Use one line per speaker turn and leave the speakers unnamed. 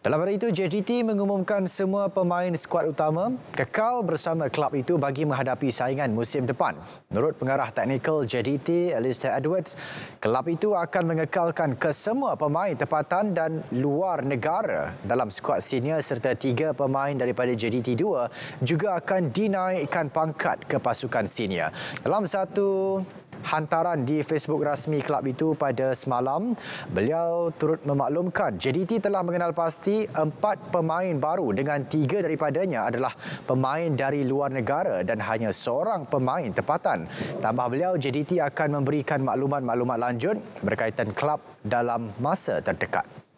Dalam hari itu, JGT mengumumkan semua pemain skuad utama kekal bersama kelab itu bagi menghadapi saingan musim depan. Menurut pengarah teknikal JGT, Alistair Edwards, kelab itu akan mengekalkan kesemua pemain tempatan dan luar negara dalam skuad senior serta tiga pemain daripada JGT 2 juga akan dinaikkan pangkat ke pasukan senior. Dalam satu hantaran di Facebook rasmi kelab itu pada semalam. Beliau turut memaklumkan JDT telah mengenal pasti empat pemain baru dengan tiga daripadanya adalah pemain dari luar negara dan hanya seorang pemain tempatan. Tambah beliau, JDT akan memberikan maklumat-maklumat lanjut berkaitan kelab dalam masa terdekat.